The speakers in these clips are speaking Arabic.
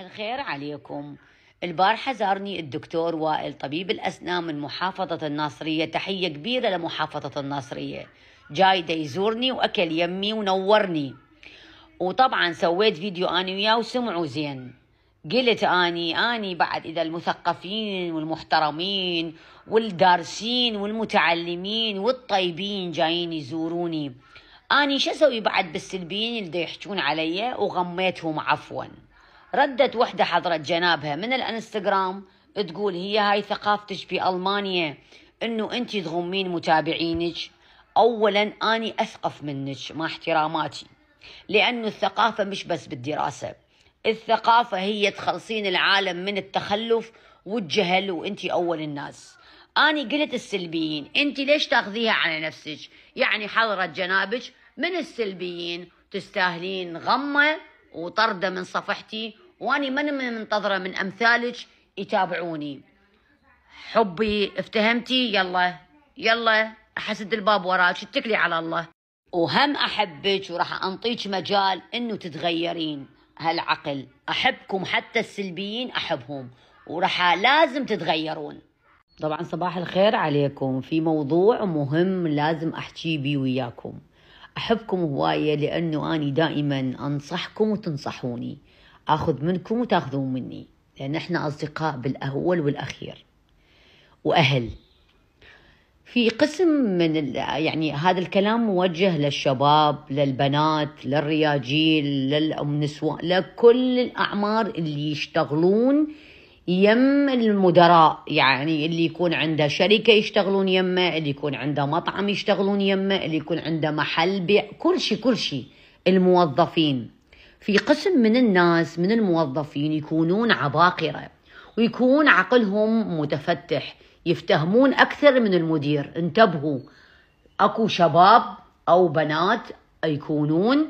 الخير عليكم البارحة زارني الدكتور وائل طبيب الأسنان من محافظة الناصرية تحية كبيرة لمحافظة الناصرية جاي دا يزورني وأكل يمي ونورني وطبعا سويت فيديو أنا وياه وسمعوا زين قلت اني اني بعد اذا المثقفين والمحترمين والدارسين والمتعلمين والطيبين جايين يزوروني اني شو اسوي بعد بالسلبيين اللي يحجون علي وغميتهم عفوا ردت وحدة حضرت جنابها من الانستغرام تقول هي هاي ثقافتك بألمانيا انه انت تغمين متابعينك اولا اني اثقف منك مع احتراماتي لانه الثقافة مش بس بالدراسة الثقافة هي تخلصين العالم من التخلف والجهل وانت اول الناس اني قلت السلبيين انت ليش تاخذيها على نفسك يعني حضرت جنابك من السلبيين تستاهلين غمه وطرده من صفحتي واني من منتظره من امثالك يتابعوني حبي افتهمتي يلا يلا احسد الباب وراك اتكلي على الله وهم احبك وراح انطيك مجال انه تتغيرين هالعقل احبكم حتى السلبيين احبهم وراح لازم تتغيرون طبعا صباح الخير عليكم في موضوع مهم لازم احكي بيه وياكم احبكم هوايه لانه اني دائما انصحكم وتنصحوني اخذ منكم وتاخذون مني لان احنا اصدقاء بالاول والاخير واهل في قسم من يعني هذا الكلام موجه للشباب للبنات للرياجيل للنسوان لكل الاعمار اللي يشتغلون يم المدراء يعني اللي يكون عنده شركه يشتغلون يمه اللي يكون عنده مطعم يشتغلون يمه اللي يكون عنده محل بيع كل شيء كل شيء الموظفين في قسم من الناس من الموظفين يكونون عباقرة ويكون عقلهم متفتح يفتهمون أكثر من المدير انتبهوا أكو شباب أو بنات يكونون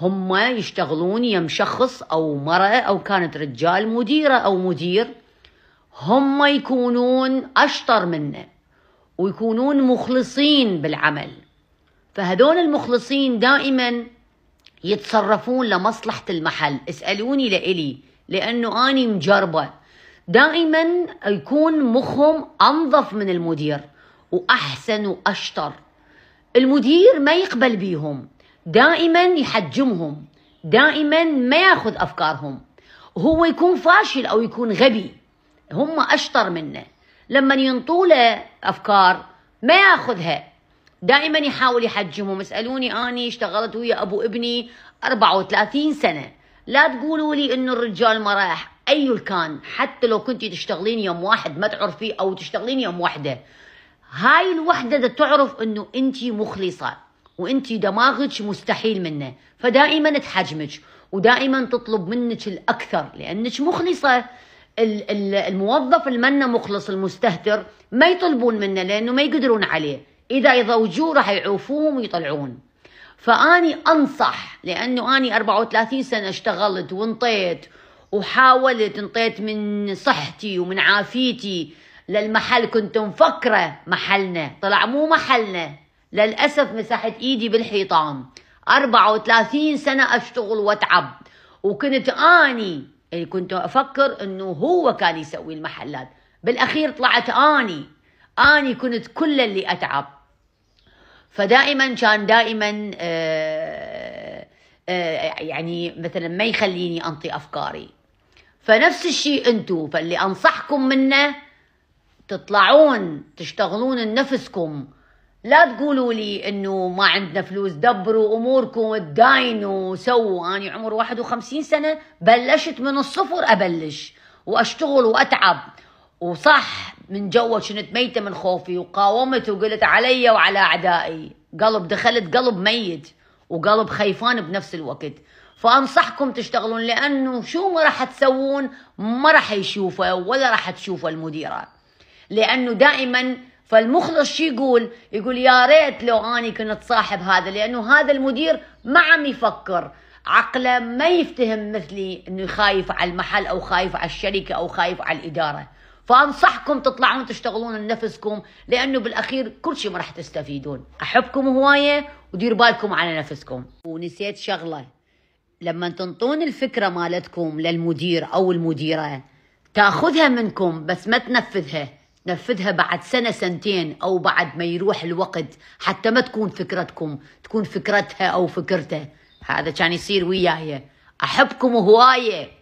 هم يشتغلون يم شخص أو مرأة أو كانت رجال مديرة أو مدير هم يكونون أشطر منه ويكونون مخلصين بالعمل فهذول المخلصين دائما يتصرفون لمصلحة المحل اسألوني لإلي لأنه أنا مجربة دائما يكون مخهم أنظف من المدير وأحسن وأشطر المدير ما يقبل بيهم دائما يحجمهم دائما ما ياخذ أفكارهم هو يكون فاشل أو يكون غبي هم أشطر منه لما ينطوله أفكار ما ياخذها دائما يحاول يحجمهم اسالوني اني اشتغلت ويا ابو ابني 34 سنه لا تقولوا لي انه الرجال ما راح اي كان حتى لو كنتي تشتغلين يوم واحد ما تعرفي او تشتغلين يوم واحده هاي الوحده دا تعرف انه انت مخلصه وانت دماغك مستحيل منه فدائما تحجمك ودائما تطلب منك الاكثر لانك مخلصه الموظف المنه مخلص المستهتر ما يطلبون منه لانه ما يقدرون عليه إذا يضوجوا راح يعوفوهم ويطلعون فأني أنصح لأنه أني 34 سنة اشتغلت وانطيت وحاولت انطيت من صحتي ومن عافيتي للمحل كنت مفكرة محلنا طلع مو محلنا للأسف مسحت إيدي بالحيطان 34 سنة أشتغل وأتعب وكنت أني اللي يعني كنت أفكر أنه هو كان يسوي المحلات بالأخير طلعت أني أني كنت كل اللي أتعب فدائما كان دائما آه، آه، يعني مثلا ما يخليني أنطي أفكاري فنفس الشيء أنتو فاللي أنصحكم منه تطلعون تشتغلون نفسكم لا تقولوا لي انه ما عندنا فلوس دبروا اموركم وداينوا سووا انا عمر 51 سنه بلشت من الصفر ابلش واشتغل واتعب وصح من جوا كنت ميتة من خوفي وقاومت وقلت علي وعلى أعدائي قلب دخلت قلب ميت وقلب خيفان بنفس الوقت فأنصحكم تشتغلون لأنه شو ما راح تسوون ما راح يشوفه ولا راح تشوفه المديرة لأنه دائما فالمخلص شو يقول يقول يا ريت لو أني كنت صاحب هذا لأنه هذا المدير ما عم يفكر عقله ما يفتهم مثلي انه خايف على المحل او خايف على الشركه او خايف على الاداره فانصحكم تطلعون تشتغلون لنفسكم لانه بالاخير كل شيء ما راح تستفيدون احبكم هوايه ودير بالكم على نفسكم ونسيت شغله لما تنطون الفكره مالتكم للمدير او المديره تاخذها منكم بس ما تنفذها نفذها بعد سنه سنتين او بعد ما يروح الوقت حتى ما تكون فكرتكم تكون فكرتها او فكرته هذا كان يصير وياي احبكم هوايه